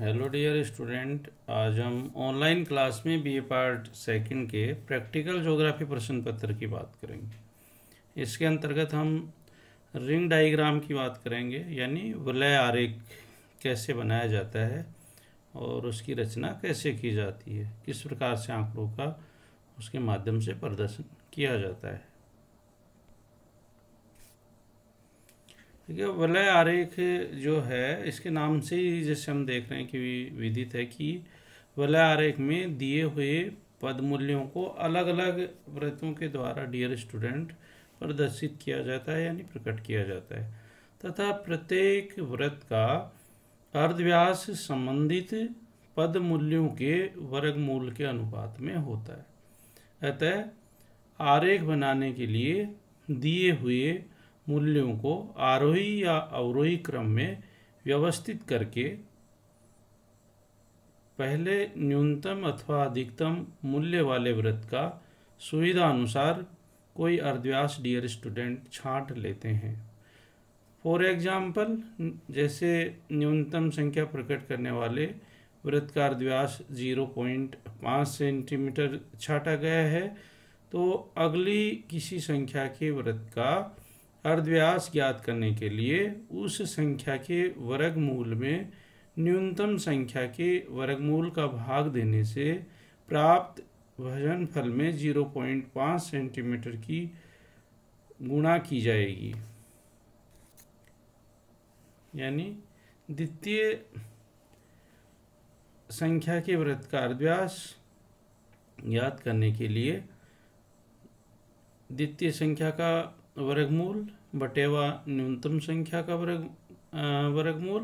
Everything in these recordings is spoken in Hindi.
हेलो डियर स्टूडेंट आज हम ऑनलाइन क्लास में बी ए पार्ट सेकंड के प्रैक्टिकल ज्योग्राफी प्रश्न पत्र की बात करेंगे इसके अंतर्गत हम रिंग डायग्राम की बात करेंगे यानी वलय आरेख कैसे बनाया जाता है और उसकी रचना कैसे की जाती है किस प्रकार से आंकड़ों का उसके माध्यम से प्रदर्शन किया जाता है ठीक है वलय आरेख जो है इसके नाम से ही जैसे हम देख रहे हैं कि विदित है कि वलय आरेख में दिए हुए पद मूल्यों को अलग अलग व्रतों के द्वारा डियर स्टूडेंट प्रदर्शित किया जाता है यानी प्रकट किया जाता है तथा प्रत्येक व्रत का अर्धव्यास संबंधित पद मूल्यों के वर्गमूल के अनुपात में होता है अतः आरेख बनाने के लिए दिए हुए मूल्यों को आरोही या अवरोही क्रम में व्यवस्थित करके पहले न्यूनतम अथवा अधिकतम मूल्य वाले व्रत का सुविधा अनुसार कोई अर्धव्यास डियर स्टूडेंट छांट लेते हैं फॉर एग्जाम्पल जैसे न्यूनतम संख्या प्रकट करने वाले व्रत का अर्धव्यास जीरो पॉइंट पाँच सेंटीमीटर छाटा गया है तो अगली किसी संख्या के व्रत का अर्धव्यास ज्ञात करने के लिए उस संख्या के वर्गमूल में न्यूनतम संख्या के वर्गमूल का भाग देने से प्राप्त भजन फल में 0.5 सेंटीमीटर की गुणा की जाएगी यानी द्वितीय संख्या के व्रत का अर्धव्यास ज्ञात करने के लिए द्वितीय संख्या का वर्गमूल बटेवा न्यूनतम संख्या का वर्ग वर्गमूल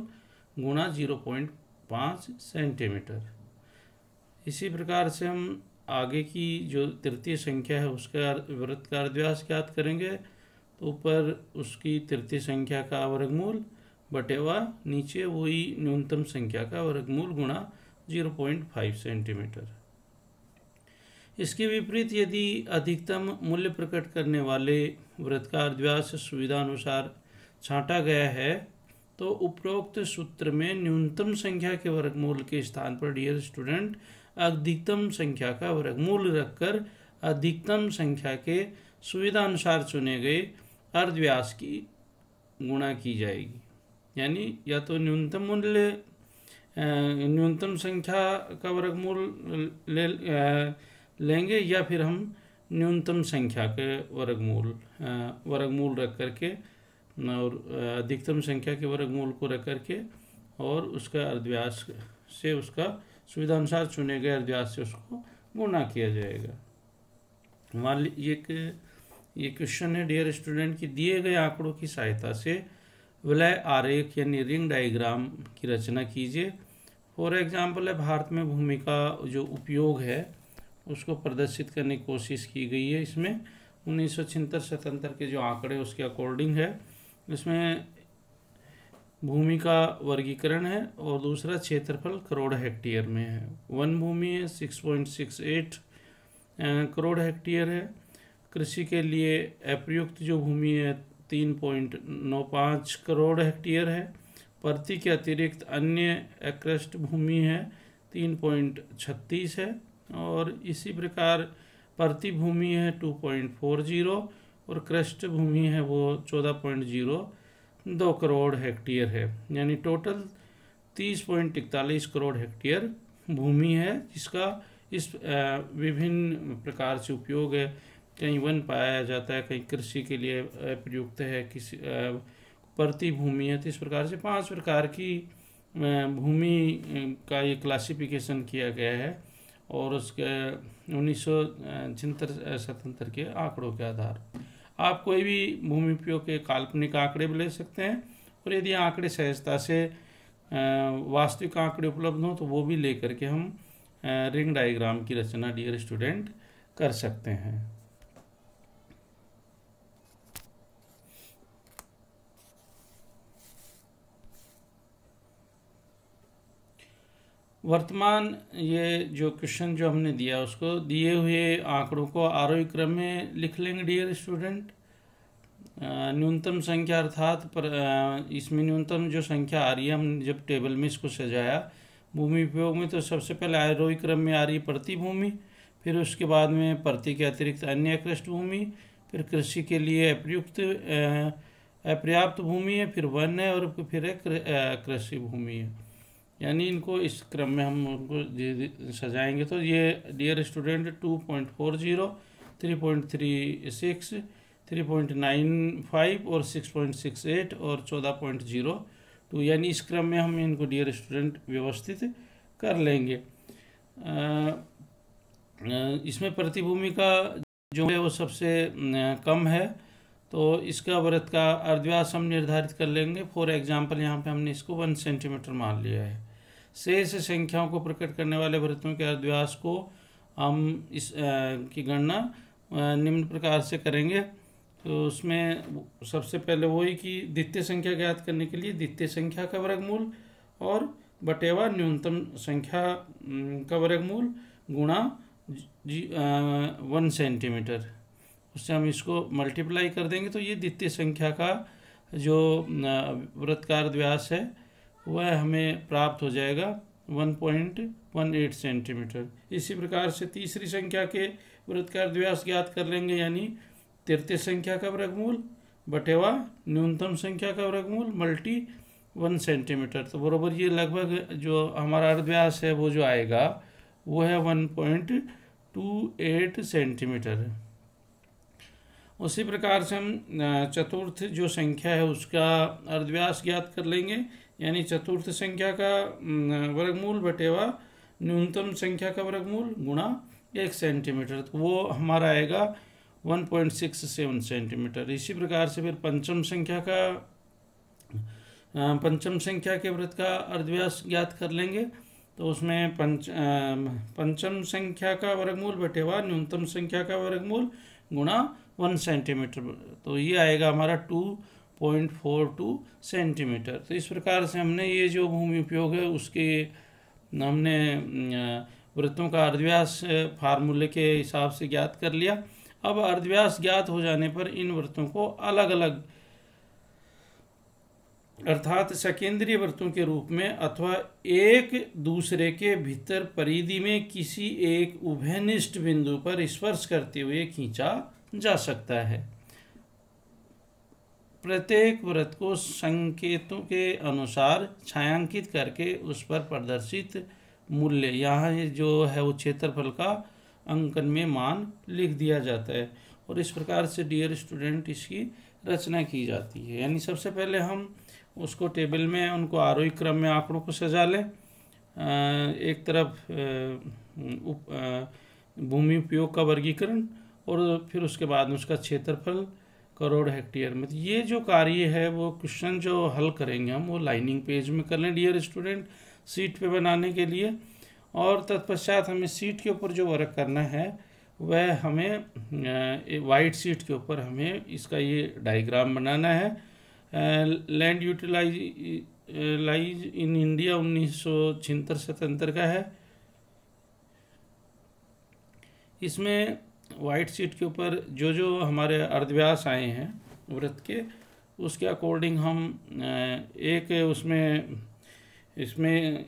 गुणा जीरो पॉइंट पाँच सेंटीमीटर इसी प्रकार से हम आगे की जो तृतीय संख्या है उसका वृत्त का अर्ध्यास ज्ञात करेंगे तो ऊपर उसकी तृतीय संख्या का वर्गमूल बटेवा नीचे वही न्यूनतम संख्या का वर्गमूल गुणा जीरो पॉइंट फाइव सेंटीमीटर इसके विपरीत यदि अधिकतम मूल्य प्रकट करने वाले व्रत का अर्ध्यास सुविधानुसार छांटा गया है तो उपरोक्त सूत्र में न्यूनतम संख्या के वर्गमूल के स्थान पर डियर स्टूडेंट अधिकतम संख्या का वर्गमूल रखकर अधिकतम संख्या के सुविधानुसार चुने गए अर्धव्यास की गुणा की जाएगी यानी या तो न्यूनतम मूल्य न्यूनतम संख्या का वर्गमूल ले, ले लेंगे या फिर हम न्यूनतम संख्या के वर्गमूल वर्गमूल रख करके और अधिकतम संख्या के वर्गमूल को रख करके और उसका अर्धव्यास से उसका सुविधा अनुसार चुने गए अर्धव्यास से उसको गुणा किया जाएगा मान लीजिए कि ये क्वेश्चन है डियर स्टूडेंट कि दिए गए आंकड़ों की सहायता से विलय आरेख यानी रिंग डायग्राम की रचना कीजिए फॉर एग्जाम्पल है भारत में भूमि का जो उपयोग है उसको प्रदर्शित करने की कोशिश की गई है इसमें उन्नीस सौ छिहत्तर के जो आंकड़े उसके अकॉर्डिंग है इसमें भूमि का वर्गीकरण है और दूसरा क्षेत्रफल करोड़ हेक्टेयर में है वन भूमि है six point six eight crore hectare है कृषि के लिए अप्रयुक्त जो भूमि है तीन पॉइंट नौ पाँच करोड़ हेक्टेयर है प्रति के अतिरिक्त अन्य एक्रस्ट भूमि है तीन पॉइंट छत्तीस है और इसी प्रकार भूमि है टू पॉइंट फोर जीरो और क्रस्ट भूमि है वो चौदह पॉइंट जीरो दो करोड़ हेक्टेयर है यानी टोटल तीस पॉइंट इकतालीस करोड़ हेक्टेयर भूमि है जिसका इस विभिन्न प्रकार से उपयोग है कहीं वन पाया जाता है कहीं कृषि के लिए प्रयुक्त है किसी परती भूमि है तो इस प्रकार से पांच प्रकार की भूमि का ये क्लासिफिकेशन किया गया है और उसके उन्नीस सौ सतहत्तर के आंकड़ों के आधार आप कोई भी भूमि उपयोग के काल्पनिक आंकड़े भी ले सकते हैं और यदि आंकड़े सहजता से वास्तविक आंकड़े उपलब्ध हों तो वो भी ले करके हम रिंग डायग्राम की रचना डियर स्टूडेंट कर सकते हैं वर्तमान ये जो क्वेश्चन जो हमने दिया उसको दिए हुए आंकड़ों को आरोह क्रम में लिख लेंगे डियर स्टूडेंट न्यूनतम संख्या अर्थात पर इसमें न्यूनतम जो संख्या आ रही है हमने जब टेबल में इसको सजाया भूमि उपयोग में तो सबसे पहले आरोह क्रम में आ रही प्रतिभूमि फिर उसके बाद में प्रति के अतिरिक्त अन्य कृष्ठभूमि फिर कृषि के लिए अप्रयुक्त अपर्याप्त भूमि है फिर वन है और फिर है कृषि भूमि है यानी इनको इस क्रम में हम उनको सजाएंगे तो ये dear student two point four zero three point three six three point nine five और सिक्स पॉइंट सिक्स एट और चौदह पॉइंट जीरो टू यानी इस क्रम में हम इनको डियर स्टूडेंट व्यवस्थित कर लेंगे इसमें प्रतिभूमि का जो है वो सबसे कम है तो इसका व्रत का अर्धव्यास हम निर्धारित कर लेंगे फॉर एग्जाम्पल यहाँ पे हमने इसको वन सेंटीमीटर मान लिया है शेष संख्याओं को प्रकट करने वाले वृत्तों के अर्धव्यास को हम इस आ, की गणना निम्न प्रकार से करेंगे तो उसमें सबसे पहले वही कि द्वितीय संख्या ज्ञात करने के लिए द्वितीय संख्या का वर्गमूल और बटेवा न्यूनतम संख्या का वर्गमूल गुणा जी वन सेंटीमीटर उससे हम इसको मल्टीप्लाई कर देंगे तो ये द्वितीय संख्या का जो वृत्तकार व्यास है वह हमें प्राप्त हो जाएगा 1.18 सेंटीमीटर इसी प्रकार से तीसरी संख्या के वृत्तकार द्व्यास ज्ञात कर लेंगे यानी तृतीय संख्या का वर्गमूल बटेवा न्यूनतम संख्या का वर्गमूल मल्टी वन सेंटीमीटर तो बरोबर ये लगभग जो हमारा अर्धव्यास है वो जो आएगा वो है one point two eight centimetre उसी प्रकार से हम चतुर्थ जो संख्या है उसका अर्धव्यास ज्ञात कर लेंगे यानी चतुर्थ संख्या का वर्गमूल बटेवा न्यूनतम संख्या का वर्गमूल गुणा एक सेंटीमीटर तो वो हमारा आएगा 1.67 सेंटीमीटर इसी प्रकार से फिर पंचम संख्या का पंचम संख्या के व्रत का अर्धव्यास ज्ञात कर लेंगे तो उसमें पंच पंचम संख्या का वर्गमूल बटेवा न्यूनतम संख्या का वर्गमूल गुणा वन सेंटीमीटर तो ये आएगा हमारा two point four two centimetre तो इस प्रकार से हमने ये जो भूमि उपयोग है उसके हमने वृत्तों का अर्धव्यास फार्मूले के हिसाब से ज्ञात कर लिया अब अर्धव्यास ज्ञात हो जाने पर इन वृत्तों को अलग अलग अर्थात सकेंद्रीय वृत्तों के रूप में अथवा एक दूसरे के भीतर परिधि में किसी एक उभयनिष्ठ बिंदु पर स्पर्श करते हुए खींचा जा सकता है प्रत्येक व्रत को संकेतों के अनुसार छायांकित करके उस पर प्रदर्शित मूल्य यहाँ जो है वो क्षेत्रफल का अंकन में मान लिख दिया जाता है और इस प्रकार से डियर स्टूडेंट इसकी रचना की जाती है यानी सबसे पहले हम उसको टेबल में उनको आरोही क्रम में आंकड़ों को सजा लें एक तरफ भूमि उपयोग का वर्गीकरण और फिर उसके बाद में उसका क्षेत्रफल करोड़ हेक्टेयर में तो ये जो कार्य है वो क्वेश्चन जो हल करेंगे हम वो लाइनिंग पेज में कर लें डियर स्टूडेंट सीट पे बनाने के लिए और तत्पश्चात हमें सीट के ऊपर जो वर्क करना है वह हमें वाइट सीट के ऊपर हमें इसका ये डायग्राम बनाना है land utilisation in India उन्नीस सौ छिहत्तर का है इसमें वाइट सीट के ऊपर जो जो हमारे अर्धव्यास आए हैं व्रत के उसके अकॉर्डिंग हम एक उसमें इसमें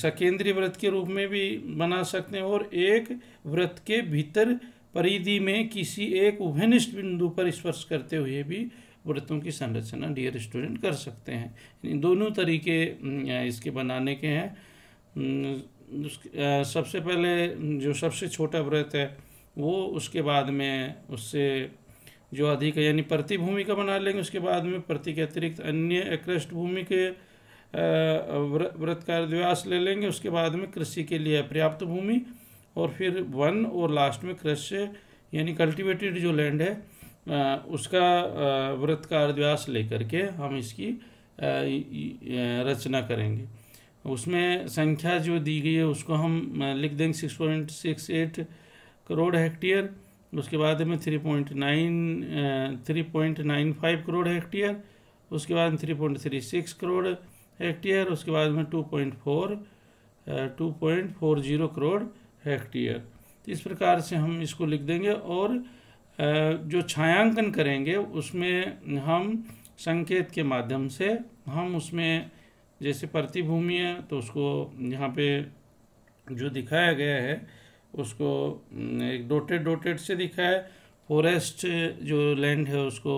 सकेंद्रीय व्रत के रूप में भी बना सकते हैं और एक व्रत के भीतर परिधि में किसी एक उभनिष्ठ बिंदु पर स्पर्श करते हुए भी व्रतों की संरचना डियर स्टूडेंट कर सकते हैं दोनों तरीके इसके बनाने के हैं सबसे पहले जो सबसे छोटा व्रत है वो उसके बाद में उससे जो अधिक यानी प्रति भूमि का बना लेंगे उसके बाद में प्रति के अतिरिक्त अन्य कृष्ट भूमि के व्रत का ले लेंगे उसके बाद में कृषि के लिए पर्याप्त भूमि और फिर वन और लास्ट में कृष्य यानी कल्टीवेटेड जो लैंड है उसका व्रत का लेकर के हम इसकी रचना करेंगे उसमें संख्या जो दी गई है उसको हम लिख देंगे six point six eight crore hectare उसके बाद में three point nine three point nine five crore hectare उसके बाद three point three six crore hectare उसके बाद में two point four two point four zero crore hectare तो इस प्रकार से हम इसको लिख देंगे और जो छायांकन करेंगे उसमें हम संकेत के माध्यम से हम उसमें जैसे प्रतिभूमि है तो उसको यहाँ पे जो दिखाया गया है उसको एक डोटेड डोटेड से दिखाया है फॉरेस्ट जो लैंड है उसको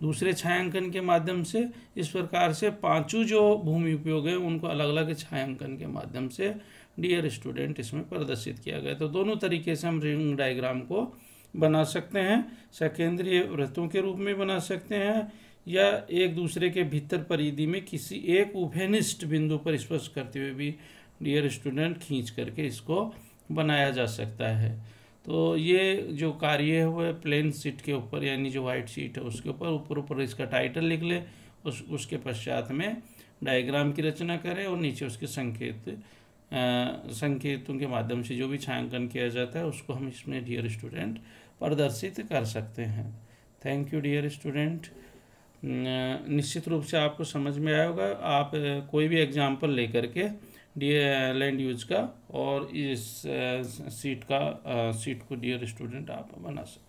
दूसरे छायांकन के माध्यम से इस प्रकार से पांचों जो भूमि उपयोग है उनको अलग अलग छायांकन के माध्यम से डियर स्टूडेंट इसमें प्रदर्शित किया गया तो दोनों तरीके से हम रिंग डायग्राम को बना सकते हैं सकेंद्रीय वृत्तों के रूप में बना सकते हैं या एक दूसरे के भीतर परिधि में किसी एक उभयनिष्ठ बिंदु पर स्पर्श करते हुए भी डियर स्टूडेंट खींच करके इसको बनाया जा सकता है तो ये जो कार्य है वह प्लेन सीट के ऊपर यानी जो वाइट सीट है उसके ऊपर ऊपर ऊपर इसका टाइटल लिख ले उस उसके पश्चात में डायग्राम की रचना करें और नीचे उसके संकेत आ, संकेतों के माध्यम से जो भी छायांकन किया जाता है उसको हम इसमें डियर स्टूडेंट प्रदर्शित कर सकते हैं थैंक यू डियर स्टूडेंट निश्चित रूप से आपको समझ में आएगा आप कोई भी एग्जाम्पल लेकर के लैंड यूज का और इस सीट uh, का सीट uh, को डियर स्टूडेंट आप बना सकते